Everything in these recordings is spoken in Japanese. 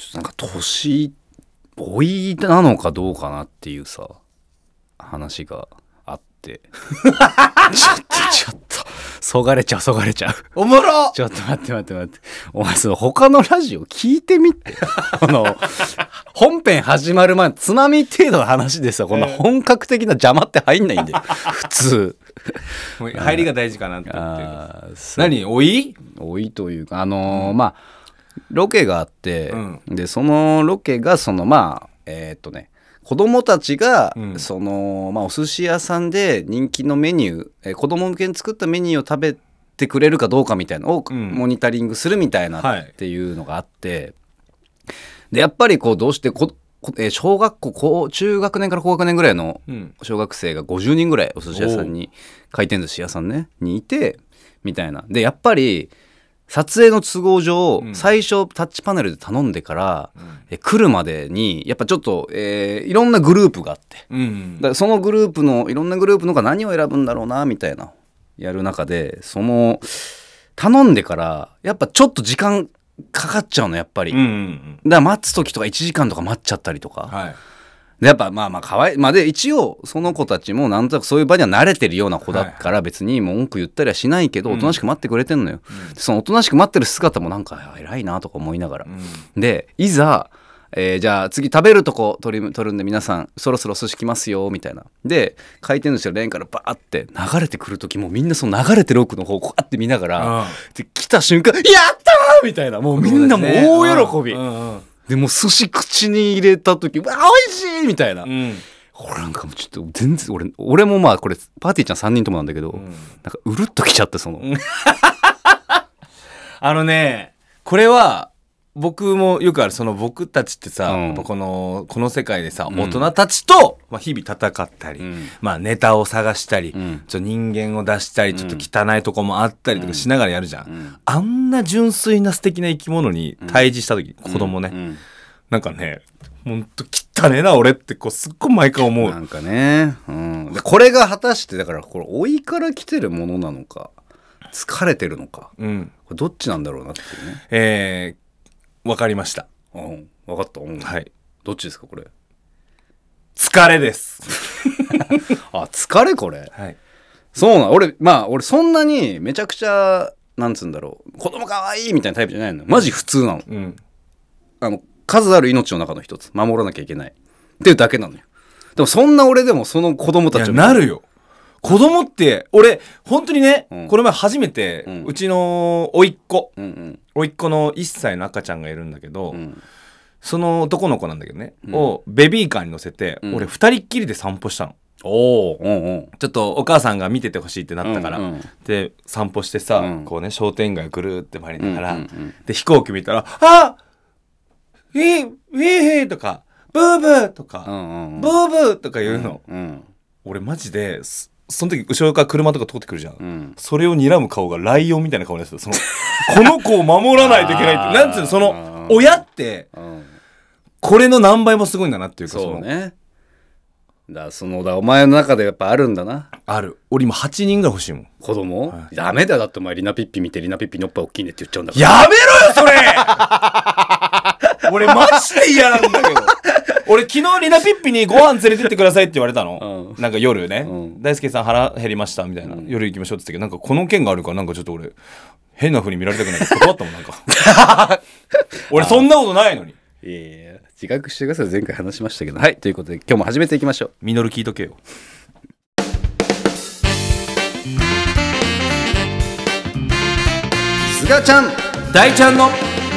ちょっとなんか年老いなのかどうかなっていうさ話があって ちょっとちょっとそがれちゃうそがれちゃうおもろちょっと待って待って待ってお前その他のラジオ聞いてみてあの本編始まる前津波程度の話でさこんな本格的な邪魔って入んないんだよ普通入りが大事かなって思って何老い老いというかあのー、まあロケがあって、うん、でそのロケがそのまあえー、っとね子供たちが、うん、そのまあお寿司屋さんで人気のメニュー、えー、子供向けに作ったメニューを食べてくれるかどうかみたいなのをモニタリングするみたいなっていうのがあって、はい、でやっぱりこうどうしてこえ小学校中学年から高学年ぐらいの小学生が50人ぐらいお寿司屋さんに回転寿司屋さんねにいてみたいなでやっぱり撮影の都合上、最初タッチパネルで頼んでから、来るまでにやっぱちょっと、えー、いろんなグループがあって、そのグループのいろんなグループのが何を選ぶんだろうなみたいなやる中でその頼んでからやっぱちょっと時間かかっちゃうのやっぱり、だから待つ時とか1時間とか待っちゃったりとか。はいでやっぱまあまあかわいまあで一応その子たちもなんとなくそういう場には慣れてるような子だから別に文句言ったりはしないけどおとなしく待ってくれてんのよ、うん、そのおとなしく待ってる姿もなんか偉いなとか思いながら、うん、でいざえー、じゃあ次食べるとこ取り取るんで皆さんそろそろ寿司来ますよみたいなで回転寿司のレーンからバーって流れてくる時もみんなその流れてる奥の方をこうやって見ながら、うん、で来た瞬間「やったー!」みたいなもうみんなもう大喜び。でも寿司口に入れた時「わ美味しい!」みたいな、うん、なんかもうちょっと全然俺俺もまあこれパーティーちゃん3人ともなんだけど、うん、なんかうるっときちゃってそのあのねこれは僕もよくあるその僕たちってさ、うん、このこの世界でさ、大人たちと、まあ、日々戦ったり、うん、まあ、ネタを探したり、ちょ人間を出したりちょっと汚いとこもあったりとかしながらやるじゃん、あんな純粋な素敵な生き物に対峙した時、子供ね、なんかね、ほんと汚ねえな俺ってこうすっごい毎回思う。なんかね、うん。でこれが果たして、だからこれ老いから来てるものなのか、疲れてるのか、うん、これどっちなんだろうなっていうね。えー、わかりました。うん、わかった、うん。はい。どっちですか、これ。疲れです。あ、疲れこれ。はい。そうな、俺、まあ、俺そんなにめちゃくちゃ、なんつうんだろう、子供かわいいみたいなタイプじゃないの。マジ普通なの。うん。あの、数ある命の中の一つ守らなきゃいけないっていうだけなのよでもそんな俺でもその子供たちなるよ子供って俺本当にね、うんこの前初めて、ううちの甥っ子うんうん甥っ子の1歳の赤ちゃんがいるんだけど、うんその男の子なんだけどね、うんをベビーカーに乗せて、うん俺2人っきりで散歩したのおおうんうんちょっとお母さんが見ててほしいってなったから、うんうんで散歩してさ、うんこうね商店街ぐるーって回りながら、うんうんうんで飛行機見たら「あーウィー、ウィーヒーとか、ブーブーとか、うんうん、ブーブーとか言うの。うんうん、俺マジで、その時後ろから車とか通ってくるじゃん、うん、それを睨む顔がライオンみたいな顔になってたその この子を守らないといけないってなんつうのその親って、これの何倍もすごいんだなっていうかそうねだそのだお前の中でやっぱあるんだなある俺今8人ぐらい欲しいもん子供、はい、ダメだだってお前リナピッピ見てリナピッピのっぱい大きいねって言っちゃうんだからやめろよそれ 俺マジで嫌なんだけど俺昨日リナピッピにご飯連れてってくださいって言われたの、うん、なんか夜ね、うん、大輔さん腹減りましたみたいな、うん、夜行きましょうって言ったけどなんかこの件があるからなんかちょっと俺変なふうに見られたくない断ったもんなんか 俺そんなことないのにいえい自覚してください。前回話しましたけど。はい。ということで、今日も始めていきましょう。ミノル聞いとけよ。すがちゃん、大ちゃんの、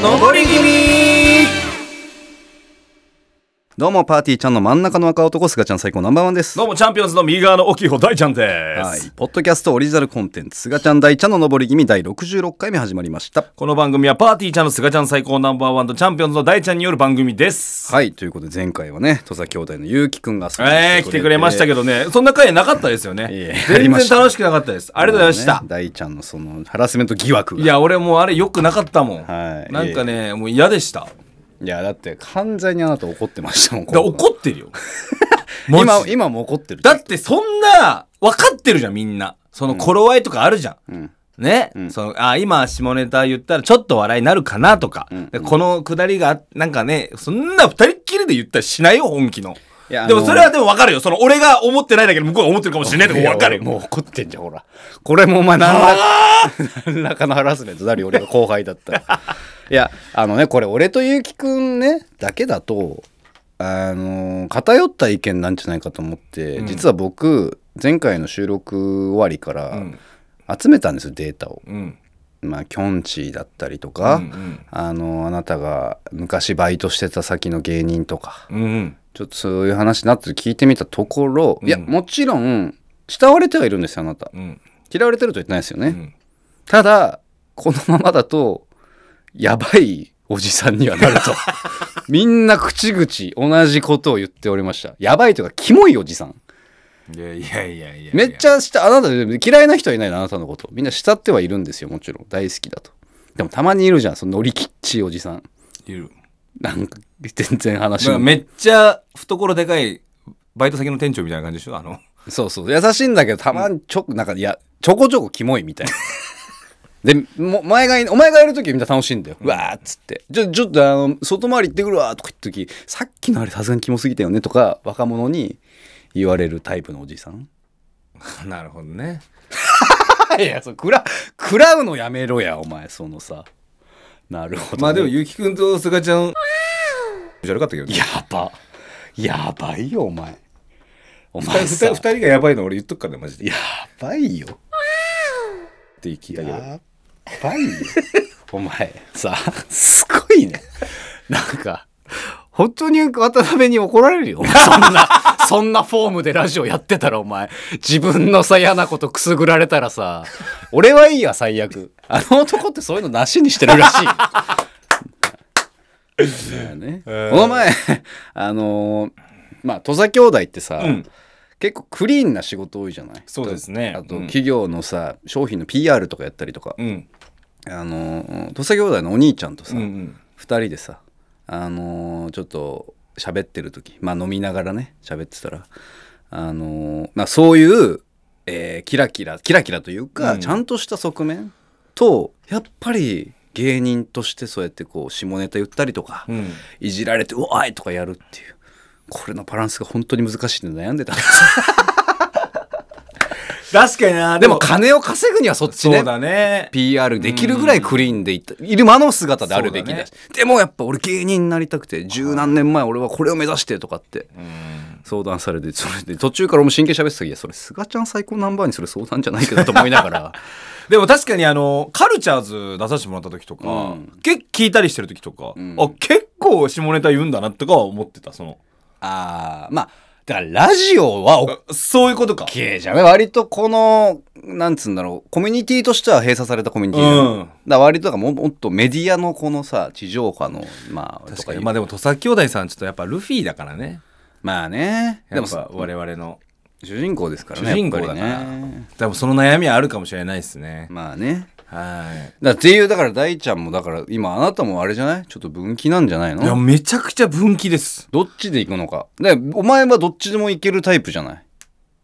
登り気味どうも、パーティーちゃんの真ん中の赤男、すがちゃん最高ナンバーワンです。どうも、チャンピオンズの右側の大きい方、大ちゃんです。はい。ポッドキャストオリジナルコンテンツ、すがちゃん大ちゃんの上り気味第66回目始まりました。この番組は、パーティーちゃんのすがちゃん最高ナンバーワンとチャンピオンズの大ちゃんによる番組です。はい。ということで、前回はね、土佐兄弟のゆうきくんが遊えー、来てくれましたけどね、そんな回なかったですよね。全然楽しくなかったです。ありがとうございました。ね、大ちゃんのその、ハラスメント疑惑いや、俺もうあれよくなかったもん。はい。なんかね、もう嫌でした。いやだって完全にあなた怒ってましたもんだ怒ってるよ 今今も怒ってるだってそんな分かってるじゃんみんなその頃合いとかあるじゃん、うんね、うん、そのあ今下ネタ言ったらちょっと笑いになるかなとか、うんうん、このくだりがなんかねそんな二人っきりで言ったりしないよ本気のでもそれはでも分かるよ。その俺が思ってないだけど向こうが思ってるかもしれないとか分かるよ。もう怒ってんじゃん、ほら。これもお前何ら何らかのハラスメントだり俺が後輩だったら。いや、あのね、これ俺と結城くんね、だけだと、あの、偏った意見なんじゃないかと思って、うん、実は僕、前回の収録終わりから、集めたんですよ、データを。うんまあ、キョンチーだったりとか、うんうん、あのあなたが昔バイトしてた先の芸人とか、うんうん、ちょっとそういう話になって聞いてみたところ、うん、いやもちろん慕われてはいるんですよあなた、うん、嫌われてると言ってないですよね、うん、ただこのままだとやばいおじさんにはなると みんな口々同じことを言っておりましたやばいというかキモいおじさんいやいやいやいやめっちゃ下、たあなた嫌いな人はいないのあなたのことみんな慕ってはいるんですよもちろん大好きだとでもたまにいるじゃんその乗りきっちいおじさんいるなんか 全然話もめっちゃ懐でかいバイト先の店長みたいな感じでしょあのそうそう優しいんだけどたまにちょ,、なんかいやちょこちょこキモいみたいなでもお前がいお前がやる時みんな楽しいんだよ、うん、わーっつって「じゃちょっとあの外回り行ってくるわ」とか言った時「さっきのあれさすがにキモすぎたよね」とか若者に言われるタイプのおじさん なるほどね いやそうくら食らうのやめろやお前そのさなるほど、ね、まあでもゆきくんとすがちゃん悪かったけど、ね、やばやばいよお前お前さ 2, 人がやばいの俺言っとくからねマジでやばいよって聞いたけどやばいよ お前さすごいねなんか本当に渡辺に怒られるよ。そんな、そんなフォームでラジオやってたらお前、自分のさ、嫌なことくすぐられたらさ、俺はいいや、最悪。あの男ってそういうのなしにしてるらしい。ね、この前、あのー、まあ、土佐兄弟ってさ、うん、結構クリーンな仕事多いじゃないそうですね。あと、企業のさ、うん、商品の PR とかやったりとか、うん、あのー、土佐兄弟のお兄ちゃんとさ、うんうん、2人でさ、あのー、ちょっと喋ってる時、まあ、飲みながらね、喋ってたら、あのまあ、そういう、えー、キラキラ、キラキラというか、ちゃんとした側面と、やっぱり、芸人としてそうやってこう下ネタ言ったりとか、うん、いじられて「うわい!」とかやるっていうこれのバランスが本当に難しいんで悩んでたんです確かになでも金を稼ぐにはそっちねそうだね PR できるぐらいクリーンでいた、いる間の姿であるべきだし、ね、でもやっぱ俺芸人になりたくて十何年前俺はこれを目指してとかって相談されてそれで途中から俺も真剣喋ってた時いやそれすがちゃん最高ナンバーにする相談じゃないけどと思いながら でも確かにあのカルチャーズ出させてもらった時とか、うん、け聞いたりしてる時とか、うん、あ結構下ネタ言うんだなとかは思ってたそのああまあだからラジオは、そういうことか。じゃね、割とこの、なんつうんだろう、コミュニティとしては閉鎖されたコミュニティ、うん、だ割とかももっとメディアのこのさ、地上波の、まあ、確かに。まあでも、土佐兄弟さんちょっとやっぱルフィだからね。まあね。でも我々の。主人公ですからね主人公だから、ね、多分その悩みはあるかもしれないですねまあねはいだっていうだから大ちゃんもだから今あなたもあれじゃないちょっと分岐なんじゃないのいやめちゃくちゃ分岐ですどっちでいくのかでお前はどっちでもいけるタイプじゃない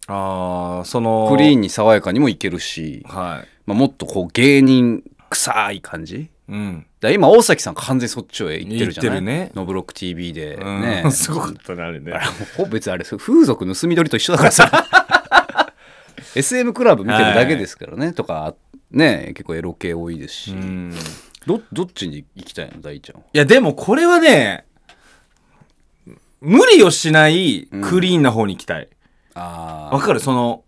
ああそのクリーンに爽やかにもいけるし、はいまあ、もっとこう芸人臭い感じ、うん、だ今大崎さん完全そっちへ行ってるじゃないってるねノブロック TV でね、うん、すごかったなあれねあれ別にあれ風俗盗み取りと一緒だからさ SM クラブ見てるだけですからね、はい、とかね結構エロ系多いですしどどっちに行きたいの大ちゃんいやでもこれはね無理をしないクリーンな方に行きたい、うん、ああわかるその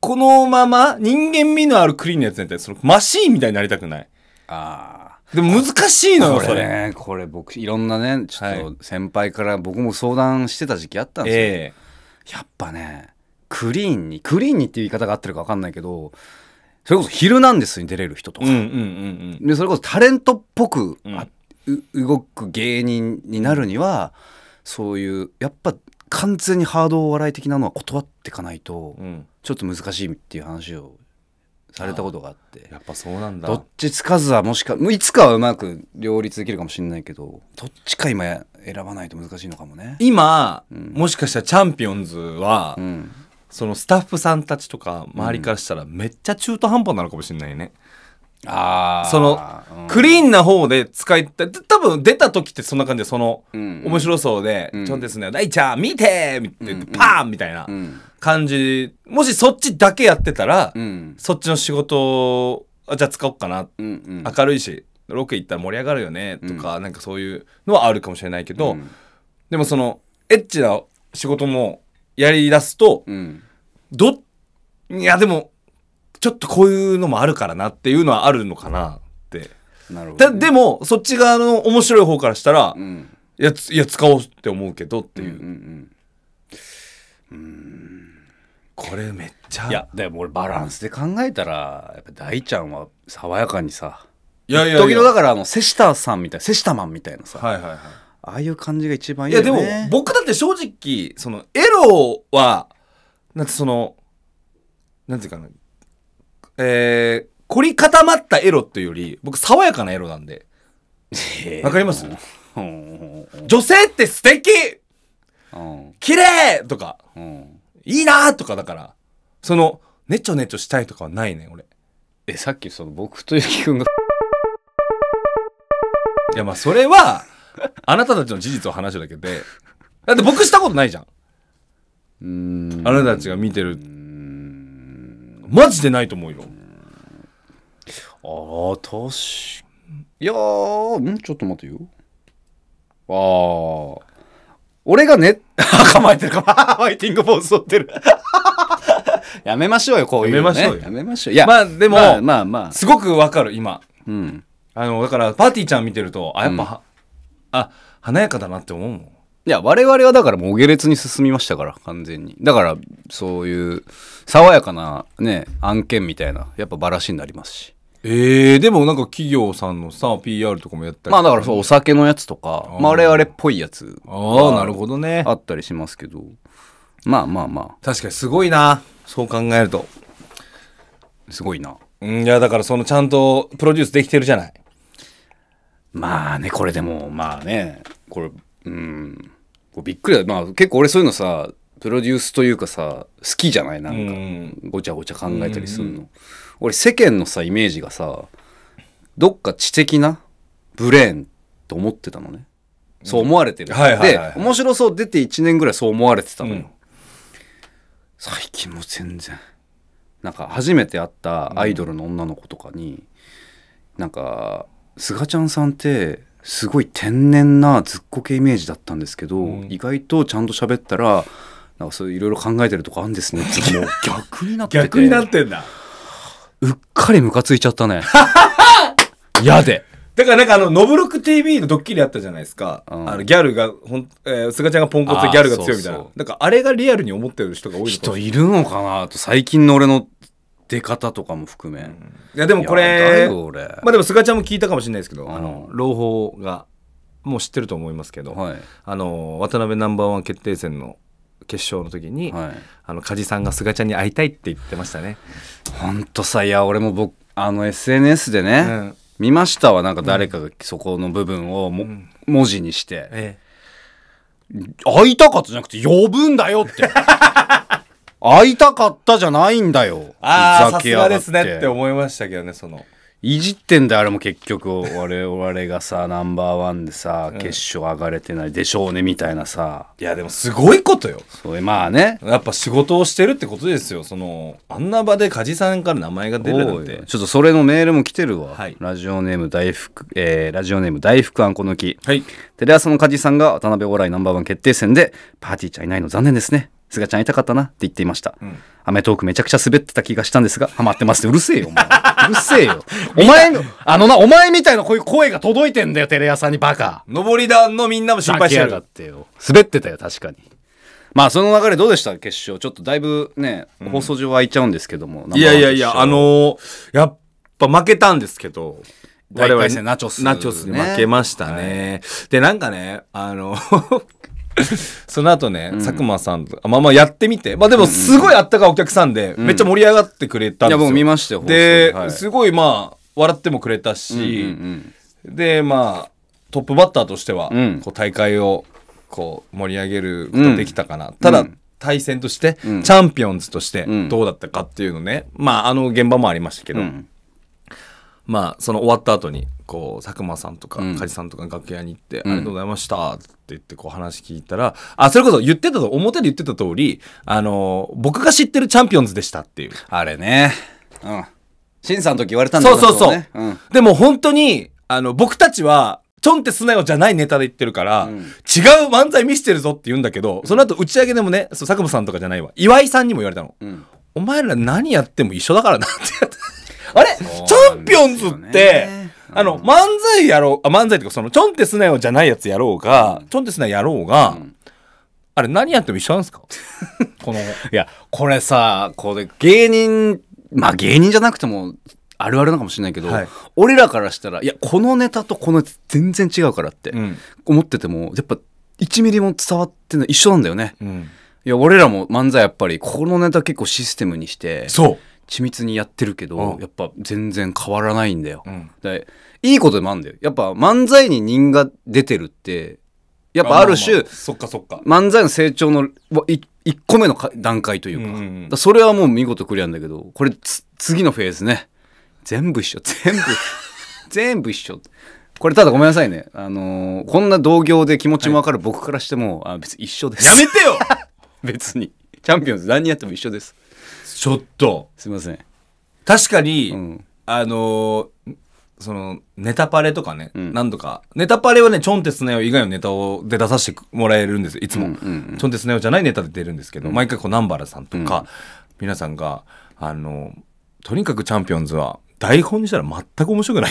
このまま人間味のあるクリーンなやつになったらそのマシーンみたいになりたくないああでも難しいのよ、れ。これ僕、いろんなね、ちょっと先輩から僕も相談してた時期あったんですよ。やっぱね、クリーンに、クリーンにっていう言い方が合ってるか分かんないけど、それこそ「ヒルナンデス」に出れる人とか、うんうんうんうん、でそれこそタレントっぽく、うん、動く芸人になるにはそういうやっぱ完全にハードお笑い的なのは断っていかないと、うん、ちょっと難しいっていう話をされたことがあってやっぱそうなんだどっちつかずはもしかもういつかはうまく両立できるかもしれないけどどっちか今選ばないと難しいのかもね今、うん、もしかしたらチャンピオンズは、うん、そのスタッフさんたちとか周りからしたらめっちゃ中途半端なのかもしれないね、うんあその、クリーンな方で使いたい多分出た時ってそんな感じでその、面白そうで「ちょんですね大ちゃん見て!」ってってパーンみたいな感じもしそっちだけやってたら、そっちの仕事じゃあ使おうかな、明るいしロケ行ったら盛り上がるよねとか、うなんかそういうのはあるかもしれないけど、でもそのエッチな仕事もやりだすと、どいやでもちょっとこういうのもあるからなっていうのはあるのかなってなるほど、ね、でもそっち側の面白い方からしたら、うん、いやいや使おうって思うけどっていう,、うんうん、うんこれめっちゃいやでも俺バランスで考えたらやっぱ大ちゃんは爽やかにさいやいや時々だからあのセシターさんみたいなセシタマンみたいなさ、はいはいはい、ああいう感じが一番いいよ、ね、いやでも僕だって正直そのエロはなんてそのなんていうかなえー、凝り固まったエロというより、僕、爽やかなエロなんで。わかります女性って素敵綺麗とか、いいなとかだから、その、ねちょねちょしたいとかはないね、俺。え、さっきその、僕とゆきくんが。いや、まあ、それは、あなたたちの事実を話すだけで、だって僕したことないじゃん。あなたたちが見てるマジでないと思うよ。ああ、確かいやー、んちょっと待ってよ。ああ。俺がね、構えてるか、ファイティングポーズってる。やめましょうよ、こういう、ね。やめましょうよ。やめましょう。いや、まあでも、まあ、まあ、まあ、すごくわかる、今。うん。あの、だから、パーティーちゃん見てると、あ、やっぱ、うん、あ、華やかだなって思うもん。いや、我々はだからもう下劣に進みましたから、完全に。だから、そういう、爽やかなね、案件みたいな、やっぱばらしになりますし。えー、でもなんか企業さんのさ PR とかもやったりまあだからそうお酒のやつとかあ我々っぽいやつああなるほどねあったりしますけどまあまあまあ確かにすごいなそう考えるとすごいないやだからそのちゃんとプロデュースできてるじゃないまあねこれでもまあねこれうん構びっくりだまあ結構俺そういうのさプロデュースというかさ好きじゃないなんかごちゃごちゃ考えたりするの、俺世間のさイメージがさどっか知的なブレーンと思ってたのねそう思われてる、で面白そう出て1年ぐらいそう思われてたのよ、うん、最近も全然なんか初めて会ったアイドルの女の子とかに、うん、なんか「すがちゃんさんってすごい天然なずっこけイメージだったんですけど、うん、意外とちゃんと喋ったらなんかそういろいろ考えてるとこあるんですねってもう逆になってて逆になってんだうっかりムカついちゃったね やでだからなんかあの、ノブロク TV のドッキリあったじゃないですか。うん、あの、ギャルが、ほん、えー、菅ちゃんがポンコツでギャルが強いみたいな。そうそうなんかあれがリアルに思ってる人が多い人いるのかなと、最近の俺の出方とかも含め、うん、いやでもこれまあでも菅ちゃんも聞いたかもしれないですけど、あの朗報がもう知ってると思いますけど、はい、あの渡辺ナンバーワン決定戦の決勝の時に、はい、あの梶さんが菅ちゃんに会いたいって言ってましたね。本当さいや俺も僕あの SNS でね、うん、見ましたわなんか誰かがそこの部分をも、うん、文字にして、ええ、会いたかったじゃなくて呼ぶんだよって。会いたかったじゃないんだよ。ああ、さすがですねって思いましたけどね、その。いじってんだよ、あれも結局、我々がさ、ナンバーワンでさ、決勝上がれてないでしょうね、みたいなさ。いや、でもすごいことよ。それ、まあね。やっぱ仕事をしてるってことですよ。その、あんな場で梶さんから名前が出るなんて。ちょっとそれのメールも来てるわ。はい、ラジオネーム大福、えー、ラジオネーム大福あんこの木。はい。テレ朝の梶さんが渡辺お笑いナンバーワン決定戦で、パーティーちゃんいないの残念ですね。すがちゃんいたかったなって言っていました。うんアメトーークめちゃくちゃ滑ってた気がしたんですが、ハマってますうるせえよ、お前。うるせえよ。お前の、あのな、お前みたいなこういう声が届いてんだよ、テレ朝にバカ。上り団のみんなも心配してる。がってよ。滑ってたよ、確かに。まあ、その流れどうでした決勝。ちょっとだいぶね、放送上は空いちゃうんですけども。いやいやいや、あのー、やっぱ負けたんですけど。我々、ね、ナチョス、ナチョスに負けましたね。はい、で、なんかね、あの その後ね、うん、佐久間さんとまあまあやってみてまあでもすごいあったかいお客さんで、うん、めっちゃ盛り上がってくれたんですよ、いや僕見ましたよで、はい、すごいまあ笑ってもくれたし、うんうんうん、でまあトップバッターとしては、こう大会をこう盛り上げることできたかな、ただ、対戦として、チャンピオンズとしてどうだったかっていうのね、まああの現場もありましたけど、まあ、その終わった後にこう佐久間さんとか梶さんとか楽屋に行って、うんありがとうございましたって言ってこう話聞いたら、あそれこそ言ってたと表で言ってた通りあの僕が知ってるチャンピオンズでしたっていうあれね。うん。シンさんの時言われたんだそうそうそう、佐藤でも本当にあの僕たちはちょんってすなよじゃないネタで言ってるから、うん違う漫才見してるぞって言うんだけどその後打ち上げでもね佐久間さんとかじゃないわ岩井さんにも言われたの、うん。うん。お前ら何やっても一緒だからなってあれチャンピオンズって、あの、漫才やろう、あ、漫才っていうか、その、チョンテスナヨじゃないやつやろうが、チョンテスナヨやろうが、うんあれ何やっても一緒なんですか この。いや、これさ、これ芸人、まあ芸人じゃなくても、あるあるのかもしれないけど、はい、俺らからしたら、いや、このネタとこのやつ全然違うからって、思ってても、やっぱ1ミリも伝わってない、一緒なんだよね。うん、いや、俺らも漫才やっぱり、このネタ結構システムにして、そう。緻密にやってるけど、うんやっぱ全然変わらないんだよ、うんでいいことでもあるんだよやっぱ漫才に人が出てるってやっぱある種、ままそっかそっか漫才の成長の1個目の段階というか,、うんうんだかそれはもう見事クリアなんだけどこれ次のフェーズね全部一緒全部 全部一緒これただごめんなさいねあのーこんな同業で気持ちも分かる僕からしても、あ別に一緒ですやめてよ 別にチャンピオンズ何やっても一緒ですちょっとすいません確かに、うん、あのー、そのネタパレとかね、うん、何度かネタパレはねちょんてつねよ以外のネタをで出させてもらえるんですいつも、ちょんてつねよじゃないネタで出るんですけど、うん、毎回こう南原さんとか、皆さんがあのとにかくチャンピオンズは台本にしたら全く面白くない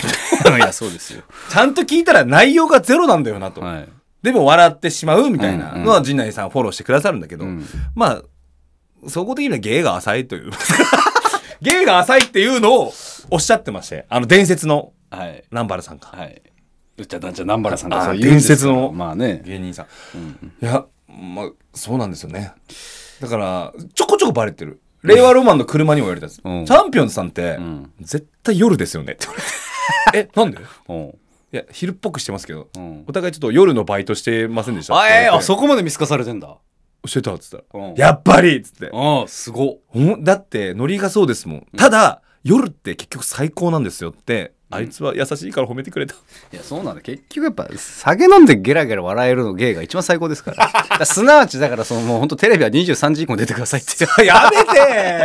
いやそうですよちゃんと聞いたら内容がゼロなんだよなと、はい、でも笑ってしまうみたいなのは陣内さんフォローしてくださるんだけど、うん、まあ総合的には芸が浅いという 芸が浅いっていうのをおっしゃってまして、あの伝説の南原さんか。はい。うっちゃだんちゃ南原さんが伝説の芸人さん。うん、いや、まあ、そうなんですよね。だから、ちょこちょこバレてる。令和ロマンの車にも言われたんです。うん、チャンピオンさんって、うん、絶対夜ですよねって言われて。え、なんで、うんいや、昼っぽくしてますけど、うん、お互いちょっと夜のバイトしてませんでしたあ、えー、あ、そこまで見透かされてんだ。してたっつったら、うんやっぱりっつって。ああすごんだって、ノリがそうですもん。ただ、夜って結局最高なんですよって、あいつは優しいから褒めてくれた。いやそうなんだ結局やっぱ酒飲んでゲラゲラ笑えるの芸が一番最高ですから からすなわちだからそのもう本当テレビは23時以降出てくださいってや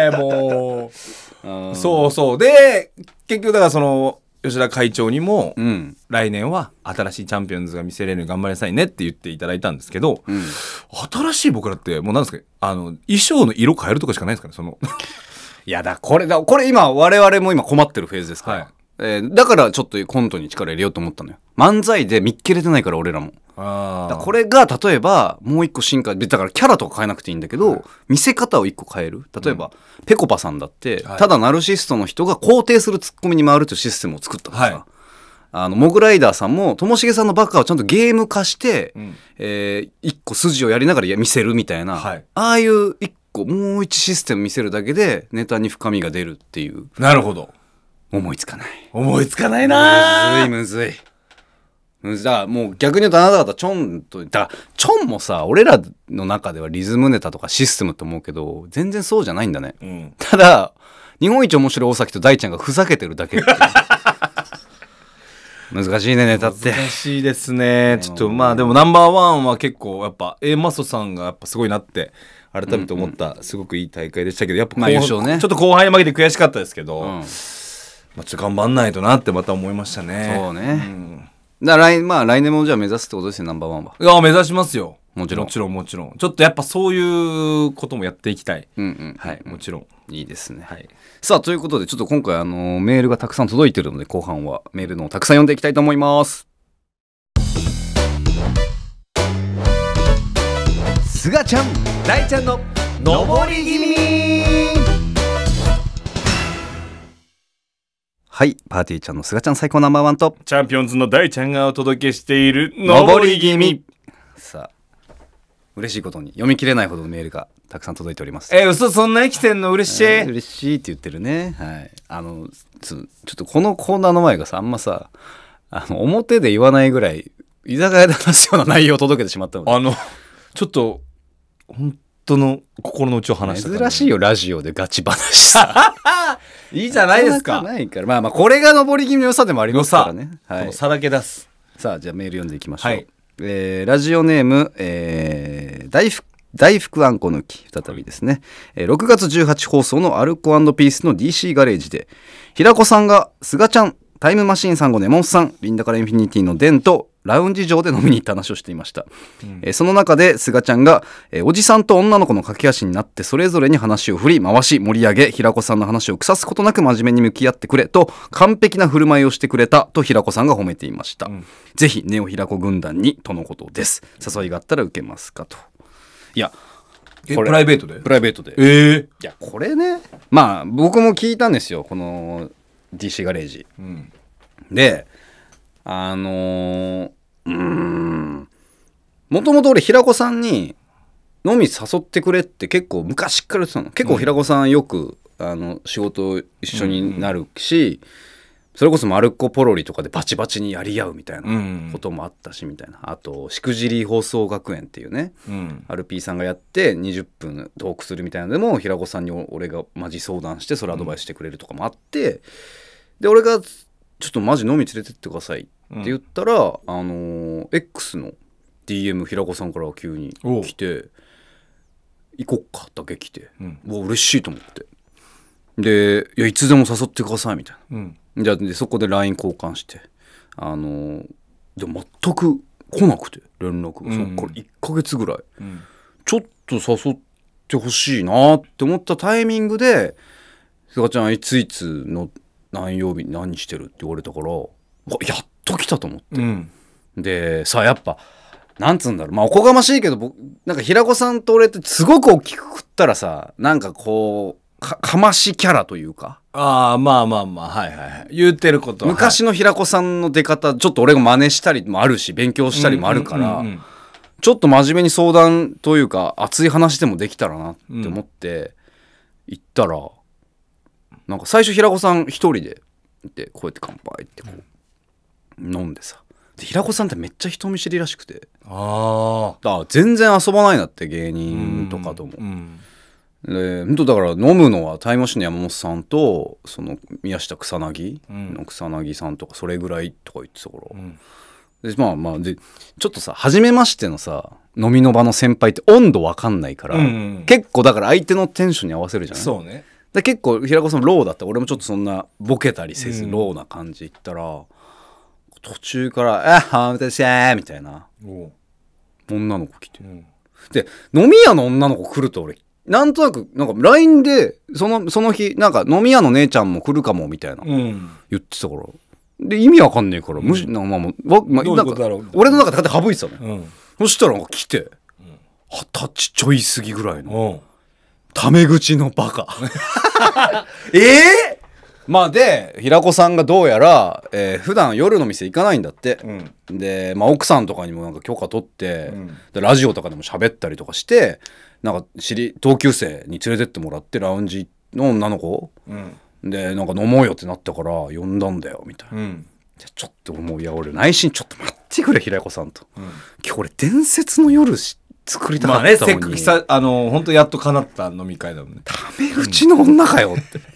めてもう。そうそう。で、結局だからその、吉田会長にも、うん、来年は新しいチャンピオンズが見せれるように頑張りなさいねって言っていただいたんですけど、うん、新しい僕らってもう何ですかあの衣装の色変えるとかしかないですかねその いやだこれだこれ今我々も今困ってるフェーズですから、はい、えー、だからちょっとコントに力入れようと思ったのよ。漫才で見っけれてないから俺らも。あこれが例えばもう一個進化でだからキャラとか変えなくていいんだけど、はい、見せ方を一個変える例えば、うん、ぺこぱさんだって、はい、ただナルシストの人が肯定するツッコミに回るというシステムを作ったかはい、あのモグライダーさんもともしげさんのバカをちゃんとゲーム化して、うん、えー、一個筋をやりながら見せるみたいな、はい、ああいう一個もう一システム見せるだけでネタに深みが出るっていう。なるほど思いつかない。思いつかないなむずいむずい。むずだもう逆に言うとあなた方チョンとだチョンもさ俺らの中ではリズムネタとかシステムと思うけど全然そうじゃないんだね、うん、ただ日本一面白い大崎と大ちゃんがふざけてるだけ 難しいねネタって難しいですねちょっとまあでもナンバーワンは結構やっぱ A マソさんがやっぱすごいなって改めて思った、うんうん、すごくいい大会でしたけどやっぱ、まあ、優勝ねちょっと後輩に負けて悔しかったですけど、うんまあ、ち頑張んないとなってまた思いましたね。そうね。うんだ来,、まあ、来年もじゃあ目指すってことですよナンバーワンはいや目指しますよもちろんもちろんもちろんちょっとやっぱそういうこともやっていきたい、うんうんはいもちろんいいですね、はい、さあということでちょっと今回あのメールがたくさん届いてるので後半はメールのをたくさん読んでいきたいと思いますすがちゃん大ちゃんの「のぼり気味」はいパーティーちゃんのすがちゃん最高ナンバーワンとチャンピオンズの大ちゃんがお届けしている上り気味さあ嬉しいことに読み切れないほどのメールがたくさん届いておりますえー、嘘そんな生きてんの嬉しい、えー、嬉しいって言ってるねはいあのちょっとこのコーナーの前がさあんまさあの表で言わないぐらい居酒屋で話すような内容を届けてしまったのであのちょっと本当の心の内を話した、ね、珍しいよラジオでガチ話さ いいじゃないですか。ないから。まあまあ、これが上り気味の良さでもありますからね。はい。さらけ出す。さあ、じゃあメール読んでいきましょう。はい、えー、ラジオネーム、えー、大福大福あんこ抜き、再びですね。えー、6月18放送のアルコピースの DC ガレージで、平子さんが、すがちゃん、タイムマシーンさんごねもんさん、リンダからインフィニティのデンと、ラウンジ上で飲みに行った話をしていました、うん、えー、その中で菅ちゃんが、えー、おじさんと女の子の駆け足になってそれぞれに話を振り回し盛り上げ平子さんの話を腐すことなく真面目に向き合ってくれと完璧な振る舞いをしてくれたと平子さんが褒めていました、うん、ぜひネオ平子軍団にとのことです誘いがあったら受けますかといやれプライベートでプライベートでええー、いやこれねまあ僕も聞いたんですよこの DC ガレージ、うん、であのー、うーん。もともと俺、平子さんに、飲み誘ってくれって結構昔から言ってたの。結構平子さんよく、うん、あの、仕事一緒になるし、うんうん、それこそマルコ・ポロリとかでバチバチにやり合うみたいなこともあったしみたいな、あと「しくじり放送学園」っていうね、うん、RP さんがやって20分トークするみたいなのでも平子さんに俺がマジ相談してそれアドバイスしてくれるとかもあって、で俺がちょっとマジ飲み連れてってくださいってって言ったら、あのー、X の DM 平子さんから急に来て「行こっか」だけ来て、うん、う嬉しいと思ってで「いやいつでも誘ってください」みたいな、うん、じゃあそこで LINE 交換してあのー、で全く来なくて連絡が、うん、そっから1か月ぐらい、うん、ちょっと誘ってほしいなって思ったタイミングで「すがちゃんいついつの何曜日何してる?」って言われたから「やっと来たと思って、うん、でさやっぱなんつうんだろうまあおこがましいけど僕なんか平子さんと俺ってすごく大きく食ったらさなんかこうかかましキャラというかああまあまあまあはいはい、はい、言うてること昔の平子さんの出方ちょっと俺が真似したりもあるし勉強したりもあるから、うんうんうんうん、ちょっと真面目に相談というか熱い話でもできたらなって思って、行ったらなんか最初平子さん一人ででこうやって乾杯ってこう。うん飲んでさで平子さんってめっちゃ人見知りらしくてああ全然遊ばないなって芸人とかとも、うん本当だから飲むのはタイムマシーンの山本さんとその宮下草薙の草薙さんとかそれぐらいとか言ってたから、うんでまあまあでちょっとさ初めましてのさ飲みの場の先輩って温度わかんないから、うん結構だから相手のテンションに合わせるじゃないそうねで結構平子さんローだった俺もちょっとそんなボケたりせずローな感じいったら、うん、途中から「あは私ー」みたいな女の子来て、で飲み屋の女の子来ると俺なんとなくなんか LINE でそのその日なんか飲み屋の姉ちゃんも来るかもみたいな、うん、言ってたからで意味わかんねえから、むし、まあなんかまあ、まあ、なんか俺の中で省いてたの、うん、そしたらなんか来て二十歳ちょい過ぎぐらいの、タメ口のバカえ えーまあで平子さんがどうやら、えー、普段夜の店行かないんだって、うん、で、まあ、奥さんとかにもなんか許可取って、うん、でラジオとかでも喋ったりとかしてなんか知り同級生に連れてってもらってラウンジの女の子、うん、でなんか飲もうよってなったから呼んだんだよみたいな、うん、じゃちょっともういや俺内心ちょっと待ってくれ平子さんと、うん、今日俺伝説の夜し作りたかったのに、まあね、せっかくあの本当やっと叶った飲み会だもんね口の女かよって。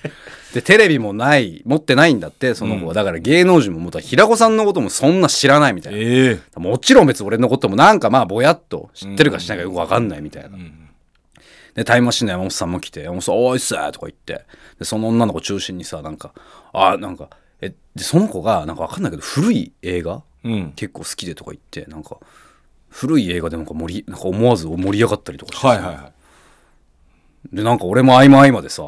でテレビもない持ってないんだってその子は、だから芸能人ももた平子さんのこともそんな知らないみたいな、えー、もちろん別に俺のこともなんかまあぼやっと知ってるかしないかよく分かんないみたいな。うんうんで、タイムマシンの山本さんも来て、山本さん、おいっすとか言って、で、その女の子中心にさ、なんか、あ、なんか、え、で、その子が、なんかわかんないけど、古い映画、うん、結構好きでとか言って、なんか、古い映画でなんか盛り、なんか思わず盛り上がったりとかして。はいはいはい。で、なんか俺も合間合間でさ、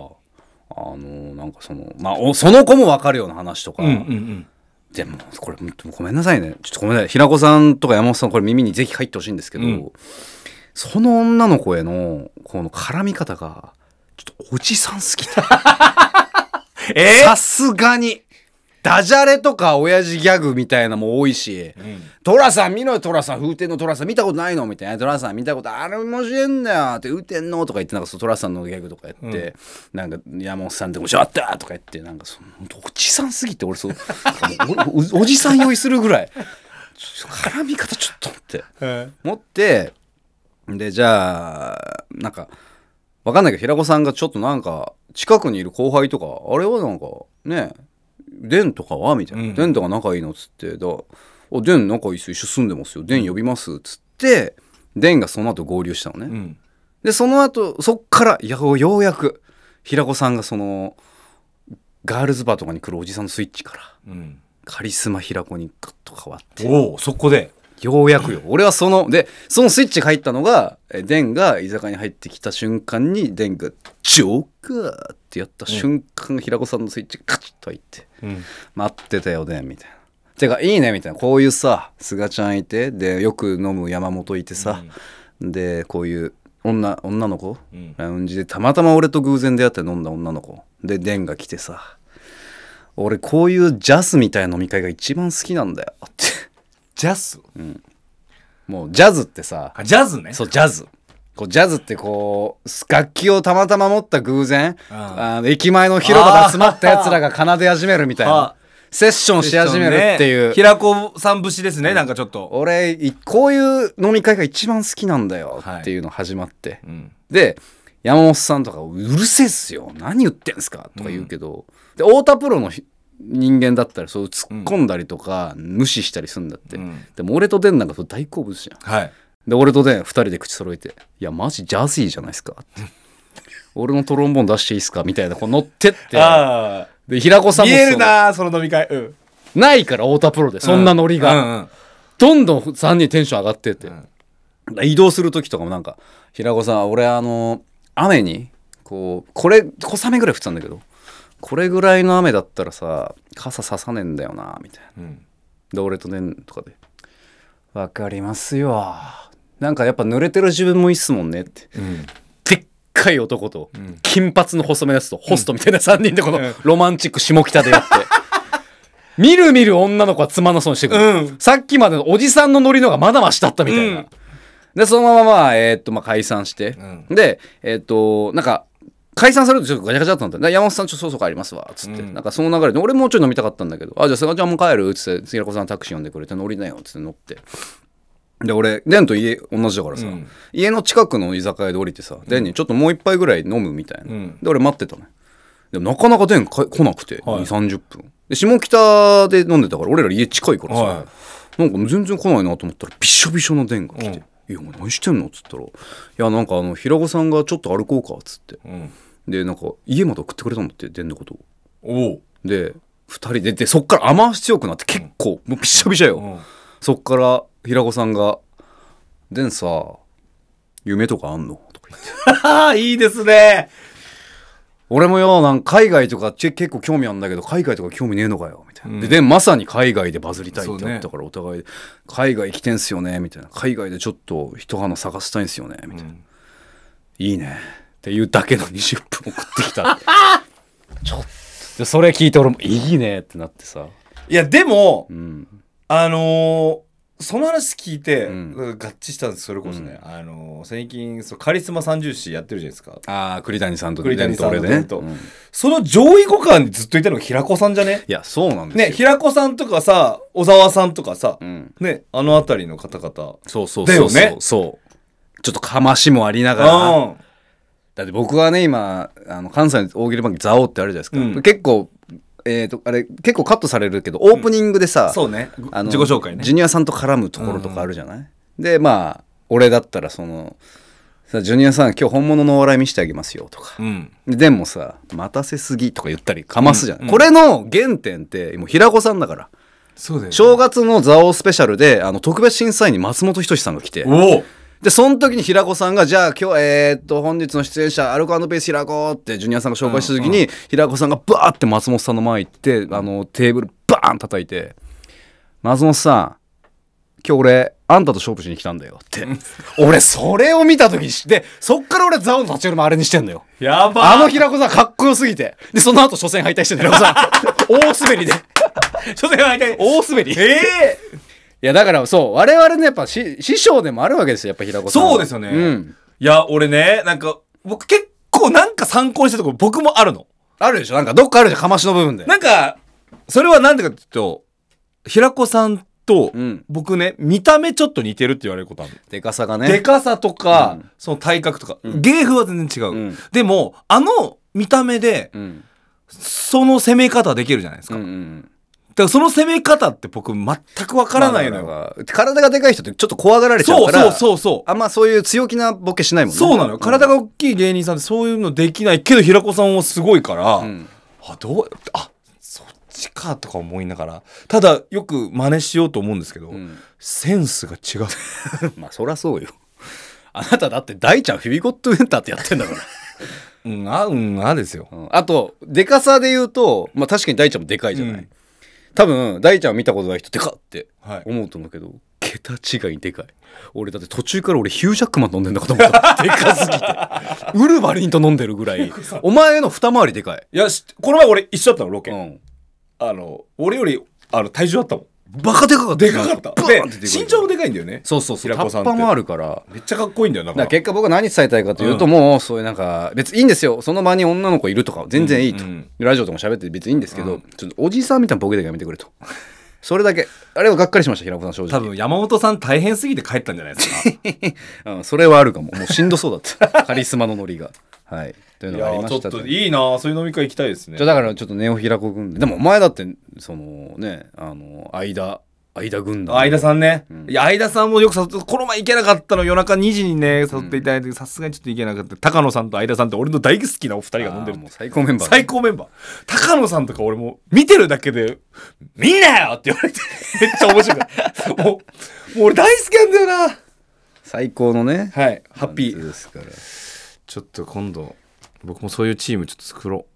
あのなんかそのまあその子も分かるような話とか、うんうんうんでもこれごめんなさいねちょっとごめんなさい平子さんとか山本さんこれ耳にぜひ入ってほしいんですけど、うん、その女の子へのこの絡み方がちょっとおじさん好きだ えー、さすがにダジャレとか親父ギャグみたいなのも多いし、うん、トラさん見ろよ、トラさん、風天のトラさん見たことないのみたいな、トラさん見たことあれ面白いんだよって、風天のとか言って、なんかトラさんのギャグとかやって、うん、なんか山本さんで面白かったとか言って、なんかその、おじさんすぎて、俺そうお、おじさん酔いするぐらい、絡み方ちょっとって、持って、で、じゃあ、なんか、わかんないけど、平子さんがちょっとなんか、近くにいる後輩とか、あれはなんか、ねえ、デンとかはみたいな、うん、デンとか仲いいのっつってだおデン仲いいっす一緒住んでますよデン呼びますっつってデンがその後合流したのね、うん、でその後そっからやようやく平子さんがそのガールズバーとかに来るおじさんのスイッチから、うん、カリスマ平子にグッと変わっておおそこでようやくよ俺はそのでそのスイッチが入ったのがデンが居酒屋に入ってきた瞬間にデンが「ジョーカー」っってやった瞬間、うん、平子さんのスイッチがカチッと入って、うん、待ってたよねみたいな。てかいいねみたいなこういうさ菅ちゃんいてでよく飲む山本いてさ、うん、でこういう女女の子、うん、ラウンジでたまたま俺と偶然出会って飲んだ女の子でデンが来てさ俺こういうジャスみたいな飲み会が一番好きなんだよってジャス、うん、もうジャズってさジャズねそうジャズこうジャズってこう楽器をたまたま持った偶然、うん、あの駅前の広場で集まったやつらが奏で始めるみたいな。セッションし始めるっていう、ね、平子さん節ですね、うん、なんかちょっと俺こういう飲み会が一番好きなんだよっていうの始まって、はいうん、で山本さんとか「うるせえっすよ何言ってんすか」とか言うけど、で太田プロの人間だったらそう突っ込んだりとか、無視したりするんだって、でも俺と出んなんか大好物じゃん、はいで俺とね2人で口揃えて「いやマジジャズィーじゃないですか」俺のトロンボーン出していいですか?」みたいなこう乗ってってで平子さんも見えるなその飲み会、うん、ないから太田プロでそんなノリが、うんうんうん、どんどん3人テンション上がってって、うん、移動する時とかもなんか平子さん俺あの雨にこうこれ小雨ぐらい降ってたんだけどこれぐらいの雨だったらさ傘ささねえんだよなみたいな、うん、で俺とねとかで「分かりますよ」なんかやっぱ濡れてる自分もいいっすもんねって、うん、でっかい男と金髪の細めのやつとホストみたいな3人でこのロマンチック下北でやって。み るみる女の子はつまんなそうにしてくる、うん、さっきまでのおじさんのノリのがまだましだったみたいな、うん、でそのままえー、っとまあ解散して、うん、でえー、っとなんか解散されるとちょっとガチャガチャだったんだ山本さんちょっとそろそろ帰りますわっつって、うん、なんかその流れで俺もうちょい飲みたかったんだけど「あじゃあ菅ちゃんも帰る」っつって杉原子さんタクシー呼んでくれて「乗りなよ」っつって乗ってで俺デンと家同じだからさ、うん、家の近くの居酒屋で降りてさ、うん、デンにちょっともう一杯ぐらい飲むみたいな、うん、で俺待ってたねでもなかなかデンか来なくて、はい、2 3 0分で下北で飲んでたから俺ら家近いからさ、はい、なんか全然来ないなと思ったらびしょびしょのデンが来て「いやお前何してんの?」っつったら「いやなんかあの平子さんがちょっと歩こうか」っつって、でなんか家まで送ってくれたんだってデンのことをおで2人ででそっから雨足強くなって結構もうびしょびしょよ、そっから平子さんが「でんさ夢とかあんの?」とか言って いいですね俺もよなんか海外とか結構興味あるんだけど海外とか興味ねえのかよみたいな、うん、でまさに海外でバズりたいってなったから、お互い「海外来てんすよね」みたいな「海外でちょっと一花探したいんすよね」みたいな「うん、いいね」っていうだけの20分送ってきた ちょっとそれ聞いて俺も「いいね」ってなってさいやでも、うん、あのーその話聞いて、うん、合致したんですそれこそね、うん、あの最近そカリスマ三重視やってるじゃないですかああ栗谷さんと栗谷さんと、うん、その上位互換にずっといたのが平子さんじゃねいやそうなんですよ、ね、平子さんとかさ小沢さんとかさ、うん、ねあの辺りの方々そうそうそうそうそうそうちょっとかましもありながらだって僕はね今あの関西の大喜利番組「蔵王」ってあるじゃないですか、結構えーと、あれ結構カットされるけどオープニングでさ、そうねあの自己紹介ねジュニアさんと絡むところとかあるじゃない、でまあ俺だったらそのさジュニアさん今日本物のお笑い見せてあげますよとか、うんでもさ待たせすぎとか言ったりかますじゃない、うんうんこれの原点ってもう平子さんだからそうだよね正月の「蔵王スペシャルで」あの特別審査員に松本人志さんが来ておおで、その時に平子さんが、じゃあ今日、えー、っと、本日の出演者、アルコペース平子ってジュニアさんが紹介した時に、うんうん、平子さんがバーって松本さんの前行って、あの、テーブルバーン叩いて、松本さん、今日俺、あんたと勝負しに来たんだよって。俺、それを見た時にして、そっから俺、ザオの立ち寄りもあれにしてんのよ。やばあの平子さん、かっこよすぎて。で、その後、初戦敗退してんだよ、さん。大滑りで。初戦敗退。大滑り。ええーいやだからそう我々ねやっぱ師匠でもあるわけですよやっぱ平子さんそうですよね、うん、いや俺ねなんか僕結構なんか参考にしてるとこ僕もあるのあるでしょなんかどっかあるじゃんかましの部分でなんかそれはなんでかっていうと平子さんと、うん、僕ね見た目ちょっと似てるって言われることあるでかさがねでかさとか、うん、その体格とか、芸風は全然違う、でもあの見た目で、その攻め方できるじゃないですか、うんうんからその攻め方って僕全くわからないのよ、まあ、体がでかい人ってちょっと怖がられちゃうからそうそうそうそうあんまそういう強気なボケしないもんねそうなのよ、体が大きい芸人さんってそういうのできないけど平子さんはすごいから、うん、あどうあそっちかとか思いながらただよく真似しようと思うんですけど、うん、センスが違う まあそりゃそうよあなただって大ちゃんフィビコットウェンターってやってんだから うんあうんあですよ、うん、あとでかさで言うとまあ確かに大ちゃんもでかいじゃない、うん、多分大ちゃん見たことない人でかって思うと思うけど、はい、桁違いでかい俺だって途中から俺ヒュージャックマン飲んでんだかと思った でかすぎてウルヴァリンと飲んでるぐらい お前の二回りでかいいやこの前俺一緒だったのロケ、うん、あの俺よりあの体重あったもんバカでかかったでかかったで身長もでかいんだよねそうそうそうタッパもあるからめっちゃかっこいいんだよだから結果僕は何伝えたいかというと、もうそういうなんか別にいいんですよその場に女の子いるとか全然いいと、ラジオとも喋って別にいいんですけど、ちょっとおじさんみたいなボケだけやめてくれと。それだけ。あれはがっかりしました、平子さん、正直。多分、山本さん大変すぎて帰ったんじゃないですか。うん、それはあるかも。もうしんどそうだった。カリスマのノリが。はい。というのがありました、ね、ちょっといいなそういう飲み会行きたいですね。じゃだからちょっとネオ平子んででも前だってそのねあの間相田軍団相田さんね、うん、いや相田さんもよく誘ってこの前行けなかったの夜中2時にね誘っていただいてさすがにちょっと行けなかった高野さんと相田さんって俺の大好きなお二人が飲んでる最高メンバー、最高メンバー高野さんとか俺も見てるだけで「見んなよ!」って言われて めっちゃ面白いもうもう俺大好きなんだよな最高のねはいハッピーですからちょっと今度僕もそういうチームちょっと作ろ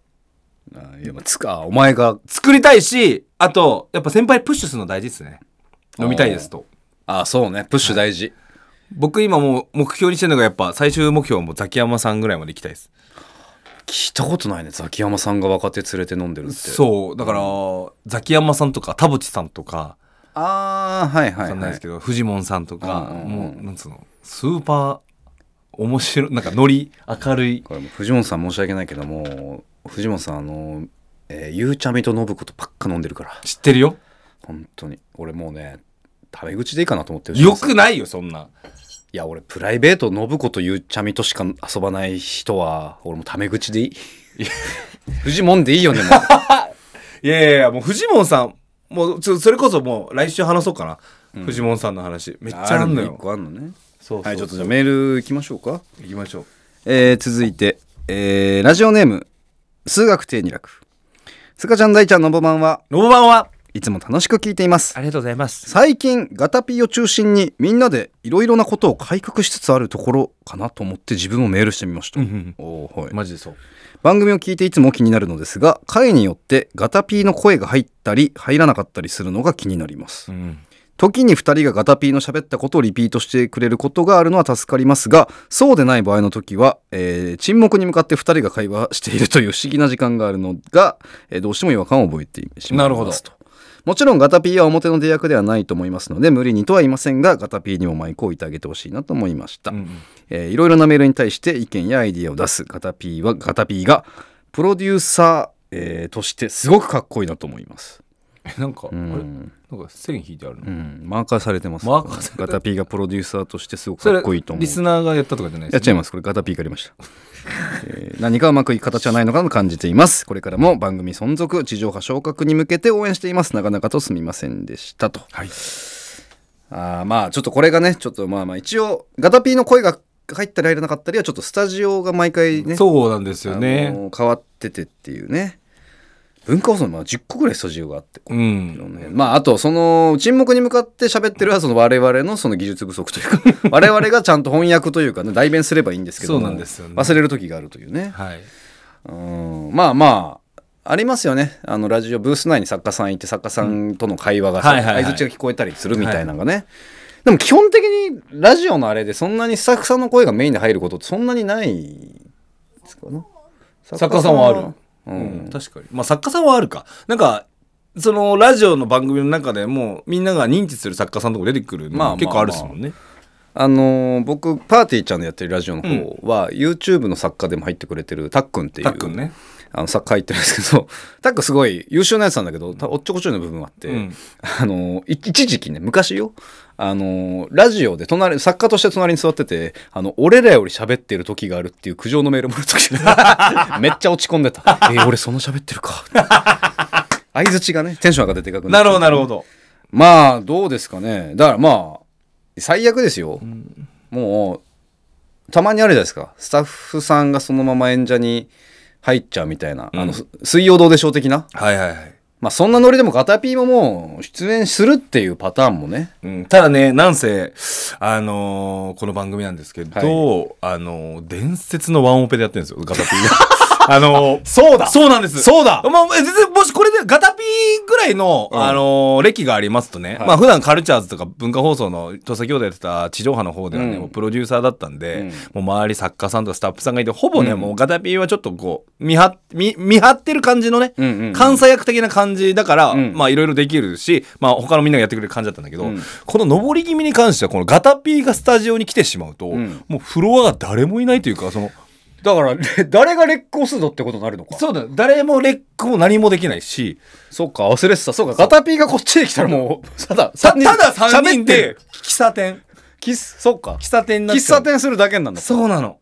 うあいやあつかお前が作りたいしあとやっぱ先輩プッシュするの大事ですね飲みたいですとああそうねプッシュ大事、僕今もう目標にしてるのがやっぱ最終目標はもうザキヤマさんぐらいまで行きたいです聞いたことないねザキヤマさんが若手連れて飲んでるってそうだから、ザキヤマさんとか田淵さんとかああはいはい分かんないですけどフジモンさんとか、うんうんうんもうなんつうのスーパー面白なんかノリ明るいこれも藤本さん申し訳ないけども藤本さんあの、えー、ゆうちゃみと信子とばっか飲んでるから知ってるよ本当に俺もうねタメ口でいいかなと思ってるよくないよそんないや俺プライベート信子とゆうちゃみとしか遊ばない人は俺もタメ口でいい 藤本でいいよねもう いやいやいやもう藤本さんもうそれこそもう来週話そうかな、うん、藤本さんの話めっちゃあるのよ1個あるのねそうはいちょっとじゃあメールいきましょうか行きましょうえー、続いて、えー、ラジオネーム数学定二楽すかちゃん大ちゃんのぼばんはロボはいつも楽しく聞いていますありがとうございます最近ガタピーを中心にみんなでいろいろなことを改革しつつあるところかなと思って自分をメールしてみました、うんおはい、マジでそう番組を聞いていつも気になるのですが回によってガタピーの声が入ったり入らなかったりするのが気になります、うん時に2人がガタピーの喋ったことをリピートしてくれることがあるのは助かりますがそうでない場合の時は、えー、沈黙に向かって2人が会話しているという不思議な時間があるのが、えー、どうしても違和感を覚えてしまいますと。もちろんガタピーは表の出役ではないと思いますので無理にとは言いませんがガタピーにもマイクを置いてあげてほしいなと思いました、いろいろなメールに対して意見やアイディアを出すガタピーはガタピーがプロデューサー、えー、としてすごくかっこいいなと思いますなんか、うんなんか線引いてあるの、うん、マーカーされてますマーカーガタピーがプロデューサーとしてすごくかっこいいと思うリスナーがやったとかじゃないです、ね、やっちゃいますこれガタピーがやりました、えー、何かうまくいく形はないのかと感じていますこれからも番組存続地上波昇格に向けて応援していますなかなかとすみませんでしたとはいあまあちょっとこれがねちょっとまあまあ一応ガタピーの声が入ったり入らなかったりはちょっとスタジオが毎回ねそうなんですよね変わっててっていうね文化放送の10個ぐらいスタジオがあって、うん、まああとその沈黙に向かって喋ってるはその我々のその技術不足というか 我々がちゃんと翻訳というか、ね、代弁すればいいんですけど、ね、忘れる時があるというね、はい、うんまあまあありますよねあのラジオブース内に作家さんいて作家さんとの会話が相づちが聞こえたりするみたいなのがね、はい、でも基本的にラジオのあれでそんなにスタッフさんの声がメインで入ることってそんなにないですかね作家さんはあるうん、確かに。まあ作家さんはあるか。なんか、そのラジオの番組の中でもみんなが認知する作家さんとか出てくるまあ、結構あるですもんね。あのー、僕パーティーちゃんのやってるラジオの方は、うん、YouTube の作家でも入ってくれてるたっくんっていうたっくんねあの作家入ってるんですけどタックすごい優秀なやつなんだけどおっちょこちょいの部分もあって、うん、あの一時期ね昔よあのラジオで隣作家として隣に座っててあの俺らより喋ってる時があるっていう苦情のメールもらった時 めっちゃ落ち込んでた「えー、俺その喋ってるか」相づちがねテンション上がってでかくなるほどなるほどまあどうですかねだからまあ最悪ですよ、うん、もうたまにあるじゃないですかスタッフさんがそのまま演者に入っちゃうみたいな、うん、あの水曜どうでしょう的な、はいはいはいまあ、そんなノリでもガタピーももう出演するっていうパターンもね、うん、ただねなんせ、あのー、この番組なんですけど、はい、あのー、伝説のワンオペでやってるんですよガタピーが。あのそうだそうなんですそうだまあ全然もしこれでガタピーぐらいの、うん、あの歴がありますとね、はい、まあ普段カルチャーズとか文化放送の土佐兄弟やってた地上波の方ではね、うん、プロデューサーだったんで、もう周り作家さんとかスタッフさんがいてほぼね、もうガタピーはちょっとこう見張見見張ってる感じのね、うんうんうん、関西役的な感じだから、まあいろいろできるし、まあ他のみんながやってくれる感じだったんだけど、この上り気味に関してはこのガタピーがスタジオに来てしまうと、もうフロアが誰もいないというかその。だから、誰が劣行するのってことになるのか。そうだ、誰も劣行何もできないし、そっか、忘れてた、そうか、ガタピーがこっちで来たらもう、ただ、ただ3人で、喫茶店。きそっか。喫茶店な喫茶店するだけなんだ。そうなの。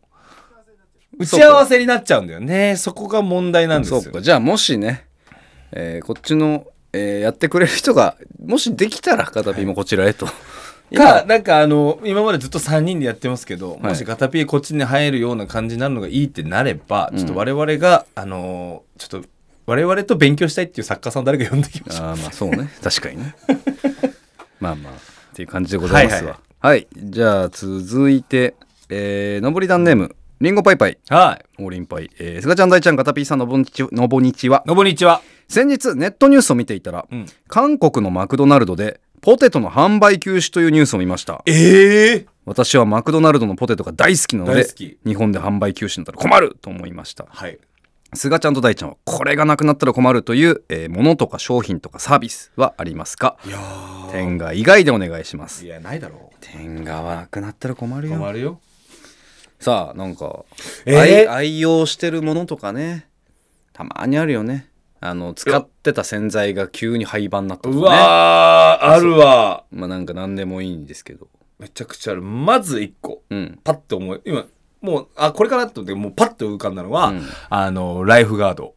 打ち合わせになっちゃうんだよね。そこが問題なんですよ。そうか、じゃあもしね、えー、こっちの、えー、やってくれる人が、もしできたら、ガタピーもこちらへと。はいかなんかあの今までずっと3人でやってますけど、はい、もしガタピーこっちに入るような感じになるのがいいってなれば、ちょっと我々があのちょっと我々と勉強したいっていう作家さん誰か呼んできましあまあそうね確かにね まあまあっていう感じでございますわはい、はいはい、じゃあ続いてえー、ぼり団ネームりんごパイパイはいオリンパイえー、すがちゃん大ちゃんガタピーさんのぼんちのぼにちはのぼにちは先日ネットニュースを見ていたら、うん、韓国のマクドナルドでポテトの販売休止というニュースを見ましたええー私はマクドナルドのポテトが大好きなので日本で販売休止になったら困ると思いました、はい、菅ちゃんと大ちゃんはこれがなくなったら困るという、えー、ものとか商品とかサービスはありますかいや天下以外でお願いしますいやないだろう天下はなくなったら困るよ困るよさあなんか、えー愛、愛用してるものとかねたまにあるよねあの使ってた洗剤が急に廃盤になったとか、うわあるわまあなんか何でもいいんですけどめちゃくちゃあるまず1個、うんパッと思い今もうあこれかなと思ってもうパッと浮かんだのは、うんあのライフガード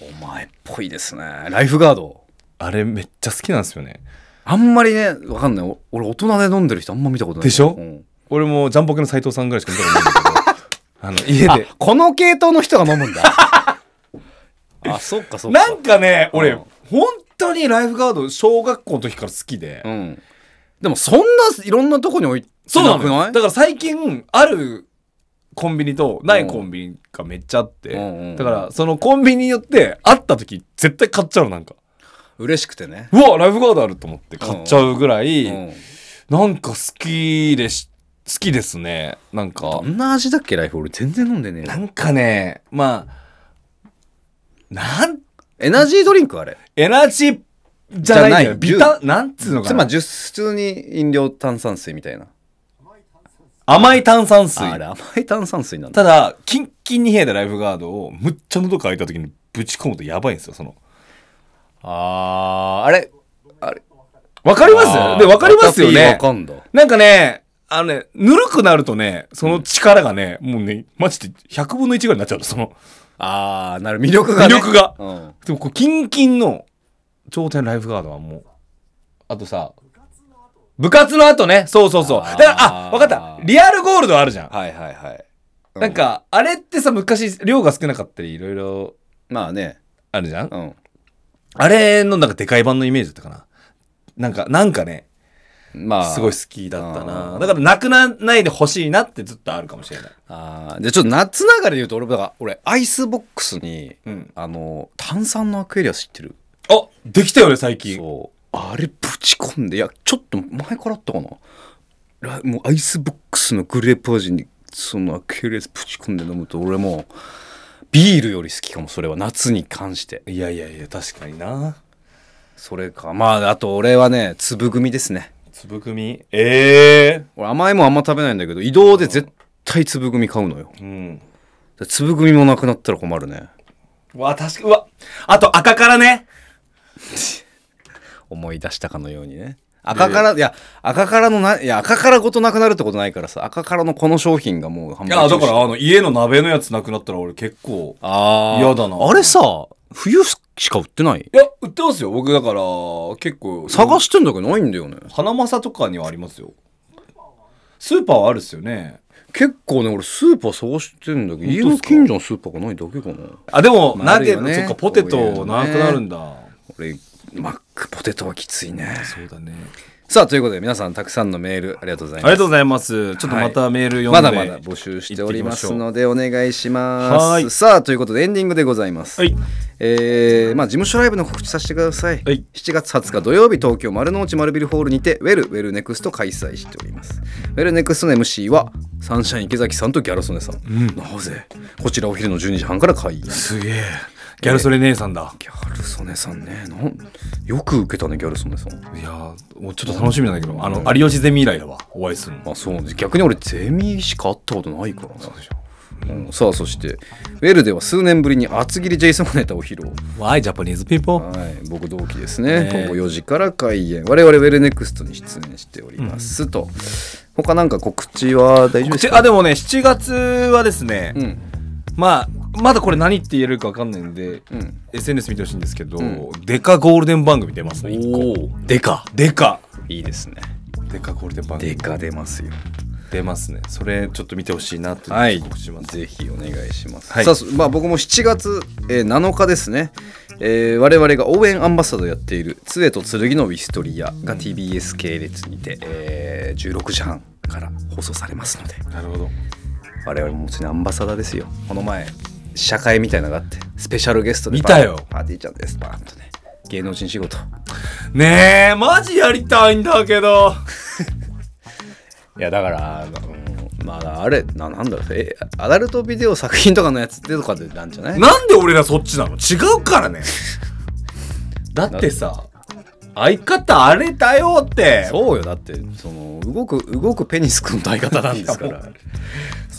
お前っぽいですねライフガードあれめっちゃ好きなんですよねあんまりねわかんない俺大人で飲んでる人あんま見たことないでしょうん俺もジャンポケの斎藤さんぐらいしか見たことないんだけど あの家でこの系統の人が飲むんだあ、そっかそっか。なんかね、俺、うん、本当にライフガード、小学校の時から好きで。うん。でも、そんないろんなとこに置いてなくないだから最近、あるコンビニとないコンビニがめっちゃあって、うんだから、そのコンビニによって、会った時、絶対買っちゃうなんか。嬉しくてね。うわ、ライフガードあると思って買っちゃうぐらい、うんうん、なんか好きでし、好きですね。なんか。どんな味だっけライフ俺全然飲んでねえ。なんかね、まあ、なんエナジードリンクあれエナジーじゃないよビタなんつうのかなまり、普通に飲料炭酸水みたいな甘い炭酸水あれ甘い炭酸水なんだただキンキンに冷えたライフガードをむっちゃ喉乾いた時にぶち込むとやばいんですよそのあーあれあれわかりますで、わかりますよね。かんなんかね、あのね、ぬるくなるとね、その力がね、うん、もうね、マジで100分の1ぐらいになっちゃうその。ああなる魅力が、ね、魅力が、うん、でもこうキンキンの頂点ライフガードはもうあとさ部活の後ねそうそうそうだからあわかったリアルゴールドあるじゃんはいはいはい、ん、なんかあれってさ昔量が少なかったりいろいろまあねあるじゃん、うん、あれのなんかでかい版のイメージだったかななんかなんかねまあ、すごい好きだったな。だからなくならないでほしいなってずっとあるかもしれない。ああ、で、ちょっと夏流れで言うと、俺、だから俺、アイスボックスに、うん、あの、炭酸のアクエリアス知ってるあできたよね、最近。そう。あれ、ぶち込んで、いや、ちょっと前からあったかな。もうアイスボックスのグレープ味に、そのアクエリアスぶち込んで飲むと、俺もビールより好きかも、それは、夏に関して。いやいやいや、確かにな。それか。まあ、あと俺はね、粒組ですね。粒組ええー、俺甘いもんあんま食べないんだけど移動で絶対粒組買うのよ、うん、粒組もなくなったら困るねわ確かうわあと赤からね 思い出したかのようにね赤から、いや、赤からのな、いや、赤からごとなくなるってことないからさ、赤からのこの商品がもう販売いや、だから、あの、家の鍋のやつなくなったら俺結構、あ嫌だな。あれさ、冬しか売ってないいや、売ってますよ僕だから結構探してんだけどないんだよね花正とかにはありますよスーパーはあるっすよね結構ね俺スーパー探してんだけど家の近所のスーパーがないだけかなあでも、なんね、そっかポテトなくなるんだ、俺マックポテトはきついねそうだねさあということで皆さんたくさんのメールありがとうございますありがとうございますちょっとまたメール読んで、はい、まだまだ募集しておりますのでお願いしますさあということでエンディングでございます、はい、えー、まあ事務所ライブの告知させてください、はい、7月20日土曜日東京丸の内丸ビルホールにてウェルウェルネクスト開催しておりますウェルネクストの MC はサンシャイン池崎さんとギャラソネさん、うん、なぜこちらお昼の12時半から開演すげえギャル曽根姉さんだ。ギャル曽根さんね、なんよく受けたねギャル曽根さん。いやもうちょっと楽しみなんだけど、あの、有吉ゼミ以来だわ、お会いするの。あそう逆に俺ゼミしか会ったことないからな。うん、さあそしてウェルでは数年ぶりに厚切りジェイソンネタを披露 Why Japanese people? はい僕同期ですね午後4時から開演我々ウェルネクストに出演しております、と他なんか告知は大丈夫ですかあでもね7月はですね、うんまあまだこれ何って言えるか分かんないんで、うん、SNS 見てほしいんですけど、うん、デカゴールデン番組出ますね1個デカデカいいですねデカゴールデン番組デカ出ますよ出ますねそれちょっと見てほしいなとはい、ぜひお願いします、はい、さあ、まあ、僕も7月、えー、7日ですね、えー、我々が応援アンバサダーやっている「杖と剣のウィストリア」が TBS 系列にて、えー、16時半から放送されますのでなるほど我々もうちでアンバサダーですよこの前社会みたいなのがあってスペシャルゲストで見たよパーティーちゃんですバーンとね芸能人仕事ねえマジやりたいんだけど いやだからあのまああれななんだろうえアダルトビデオ作品とかのやつでとかでなんじゃないなんで俺らそっちなの違うからね だってさ相方あれだよってそうよだってその動く動くペニス君と相方なんですから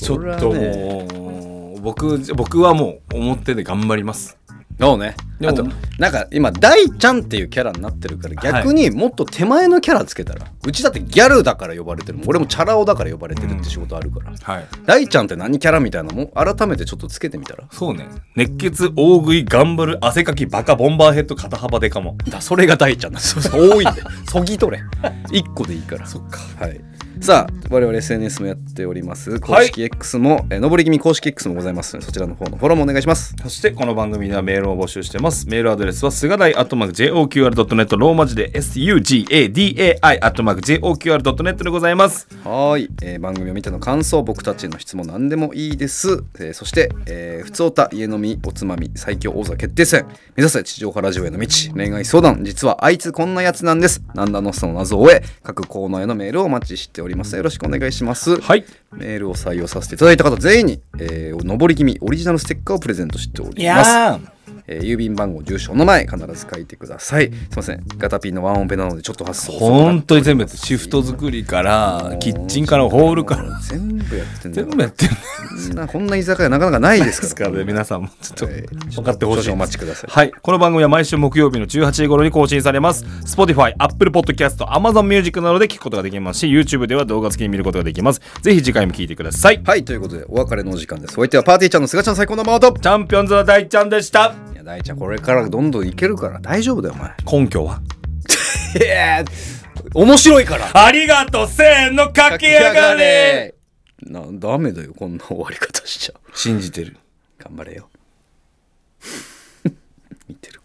ちょっともう僕僕はもう表で頑張りますそうねあとなんか今大ちゃんっていうキャラになってるから逆にもっと手前のキャラつけたら、はい、うちだってギャルだから呼ばれてる俺もチャラ男だから呼ばれてるって仕事あるから、うんはい、大ちゃんって何キャラみたいなのも改めてちょっとつけてみたらそうね熱血大食い頑張る汗かきバカボンバーヘッド肩幅でかもだそれが大ちゃんだ多いんで そぎ取れ1個でいいからそっかはいさあ我々 SNS もやっております公式 X も、はい、え上り気味公式 X もございますそちらの方のフォローもお願いしますそしてこの番組ではメールを募集してますメールアドレスはすがだい JOQR.net ローマ字で SUGADAI JOQR.net でございますはい、えー、番組を見ての感想僕たちの質問何でもいいです、えー、そして、えー、普通おた家飲みおつまみ最強王座決定戦目指せ地上波ラジオへの道恋愛相談実はあいつこんなやつなんです何んだのその謎を終え各コーナーへのメールをお待ちしておりますりますよろしくお願いしますはいメールを採用させていただいた方全員に、えー、上り気味オリジナルステッカーをプレゼントしておりますえー、郵便番号住所の前必ず書いてくださいすいませんガタピンのワンオペなのでちょっと発想本当に全部シフト作りからキッチンからホールから全部やってんだ全部やってんこんな居酒屋なかなかないですから、ね、皆さんもちょっと分かってほしい、お待ちくださいはいこの番組は毎週木曜日の18時頃に更新されます Spotify、Apple Podcast、Amazon Music などで聞くことができますし YouTube では動画付きに見ることができますぜひ次回も聞いてくださいはいということでお別れのお時間ですお相手はパーティーちゃんの菅ちゃん最高のマートチャンピオンズの大ちゃんでしたや大ちゃんこれからどんどんいけるから大丈夫だよお前根拠は いや面白いからありがとうせーの駆け上がれなダメだよこんな終わり方しちゃう信じてる頑張れよ 見てる